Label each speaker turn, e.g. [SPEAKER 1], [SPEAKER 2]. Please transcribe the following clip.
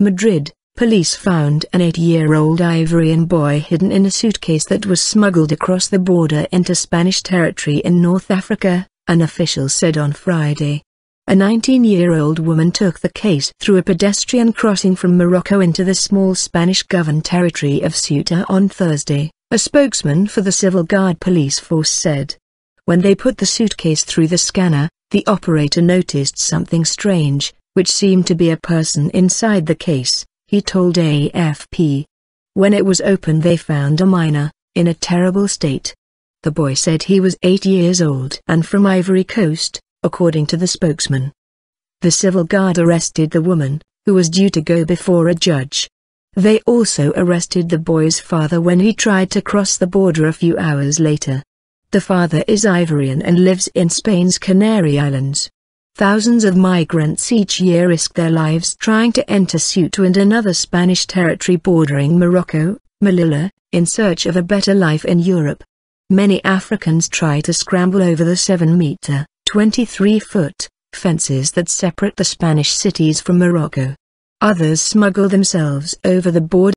[SPEAKER 1] Madrid, police found an eight-year-old Ivorian boy hidden in a suitcase that was smuggled across the border into Spanish territory in North Africa, an official said on Friday. A 19-year-old woman took the case through a pedestrian crossing from Morocco into the small Spanish-governed territory of Ceuta on Thursday, a spokesman for the Civil Guard police force said. When they put the suitcase through the scanner, the operator noticed something strange, which seemed to be a person inside the case, he told AFP. When it was opened they found a minor, in a terrible state. The boy said he was eight years old and from Ivory Coast, according to the spokesman. The civil guard arrested the woman, who was due to go before a judge. They also arrested the boy's father when he tried to cross the border a few hours later. The father is Ivorian and lives in Spain's Canary Islands. Thousands of migrants each year risk their lives trying to enter Ceuta and another Spanish territory bordering Morocco, Melilla, in search of a better life in Europe. Many Africans try to scramble over the 7-meter, 23-foot, fences that separate the Spanish cities from Morocco. Others smuggle themselves over the border.